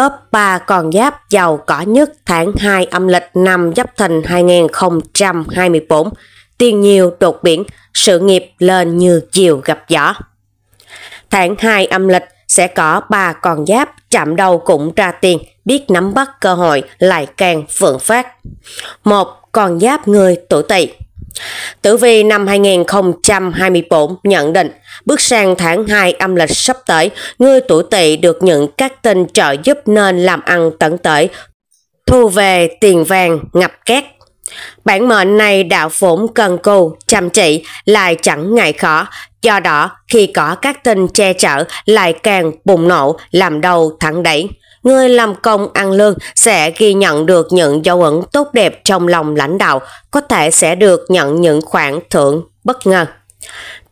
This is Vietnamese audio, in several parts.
Top 3 con giáp giàu có nhất tháng 2 âm lịch năm Giáp Thìn 2024. Tiền nhiều đột biển, sự nghiệp lên như chiều gặp gió. Tháng 2 âm lịch sẽ có 3 con giáp chạm đầu cũng ra tiền, biết nắm bắt cơ hội lại càng phượng phát. một Con giáp người tuổi tỵ Tử vi năm 2024 nhận định, bước sang tháng 2 âm lịch sắp tới, người tuổi tỵ được những các tin trợ giúp nên làm ăn tận tới, thu về tiền vàng ngập két. Bản mệnh này đạo phổn cần cù, chăm chỉ, lại chẳng ngại khó, do đó khi có các tin che chở lại càng bùng nổ, làm đầu thẳng đẩy người làm công ăn lương sẽ ghi nhận được những dấu ấn tốt đẹp trong lòng lãnh đạo, có thể sẽ được nhận những khoản thưởng bất ngờ.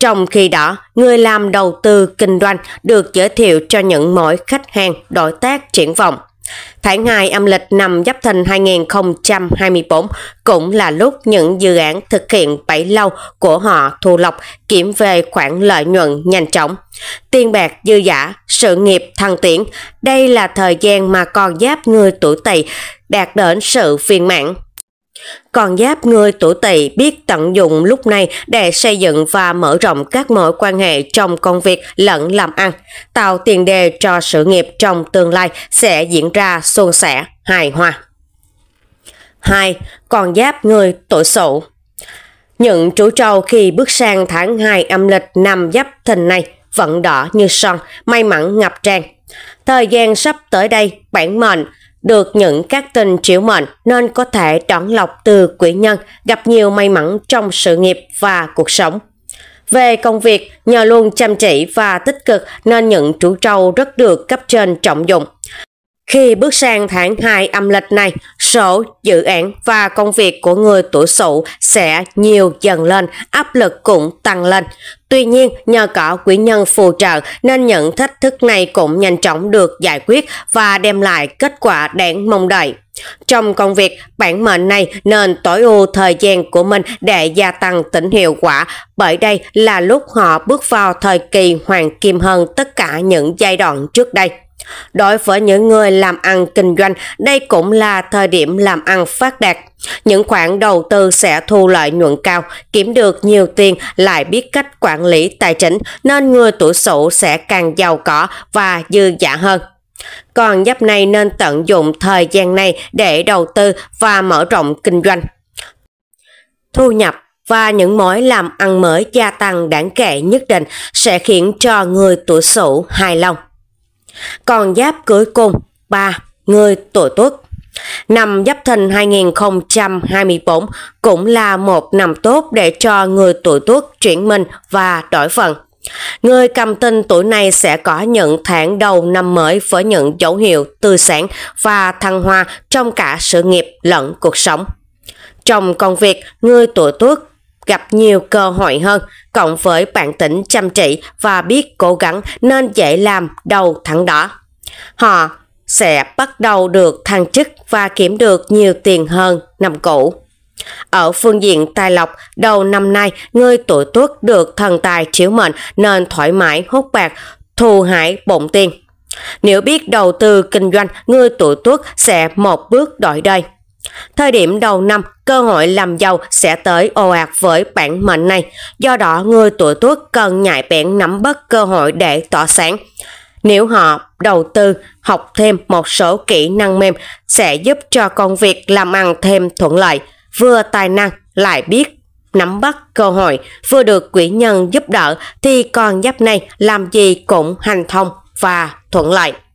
Trong khi đó, người làm đầu tư kinh doanh được giới thiệu cho những mỗi khách hàng đối tác triển vọng. Tháng 2 âm lịch năm Giáp Thìn 2024 cũng là lúc những dự án thực hiện bảy lâu của họ thu lộc kiểm về khoản lợi nhuận nhanh chóng. Tiền bạc dư giả, sự nghiệp thăng tiến, đây là thời gian mà con giáp người tuổi tỵ đạt đến sự viên mãn còn giáp người tuổi tỵ biết tận dụng lúc này để xây dựng và mở rộng các mối quan hệ trong công việc lẫn làm ăn, tạo tiền đề cho sự nghiệp trong tương lai sẽ diễn ra suôn sẻ, hài hòa. 2. Còn giáp người tuổi sửu Những chủ trâu khi bước sang tháng 2 âm lịch năm giáp thìn này vận đỏ như son, may mắn ngập tràn. Thời gian sắp tới đây, bản mệnh được những các tình chiếu mệnh nên có thể đón lọc từ quỷ nhân, gặp nhiều may mắn trong sự nghiệp và cuộc sống. Về công việc, nhờ luôn chăm chỉ và tích cực nên những chủ trâu rất được cấp trên trọng dụng. Khi bước sang tháng 2 âm lịch này, sổ dự án và công việc của người tuổi Sửu sẽ nhiều dần lên, áp lực cũng tăng lên. Tuy nhiên, nhờ có quý nhân phù trợ nên những thách thức này cũng nhanh chóng được giải quyết và đem lại kết quả đáng mong đợi. Trong công việc, bản mệnh này nên tối ưu thời gian của mình để gia tăng tính hiệu quả, bởi đây là lúc họ bước vào thời kỳ hoàng kim hơn tất cả những giai đoạn trước đây. Đối với những người làm ăn kinh doanh, đây cũng là thời điểm làm ăn phát đạt. Những khoản đầu tư sẽ thu lợi nhuận cao, kiếm được nhiều tiền lại biết cách quản lý tài chính nên người tuổi sửu sẽ càng giàu có và dư dả hơn. Còn giáp này nên tận dụng thời gian này để đầu tư và mở rộng kinh doanh. Thu nhập và những mối làm ăn mới gia tăng đáng kể nhất định sẽ khiến cho người tuổi sửu hài lòng. Còn giáp cưới cùng 3. Người tuổi tuất Năm Giáp Thìn 2024 cũng là một năm tốt để cho người tuổi tuất chuyển mình và đổi phần Người cầm tinh tuổi này sẽ có những tháng đầu năm mới với những dấu hiệu tươi sáng và thăng hoa trong cả sự nghiệp lẫn cuộc sống. Trong công việc, người tuổi tuất gặp nhiều cơ hội hơn, cộng với bản tính chăm chỉ và biết cố gắng nên dễ làm đầu thẳng đỏ. Họ sẽ bắt đầu được thăng chức và kiếm được nhiều tiền hơn năm cũ. Ở phương diện tài lộc, đầu năm nay người tuổi tuất được thần tài chiếu mệnh nên thoải mái hút bạc, thù hải bụng tiền. Nếu biết đầu tư kinh doanh, người tuổi tuất sẽ một bước đổi đời. Thời điểm đầu năm, cơ hội làm giàu sẽ tới ồ ạt với bản mệnh này. Do đó, người tuổi tuất cần nhạy bén nắm bắt cơ hội để tỏa sáng. Nếu họ đầu tư, học thêm một số kỹ năng mềm sẽ giúp cho công việc làm ăn thêm thuận lợi, vừa tài năng lại biết nắm bắt cơ hội, vừa được quỹ nhân giúp đỡ thì con giáp này làm gì cũng hành thông và thuận lợi.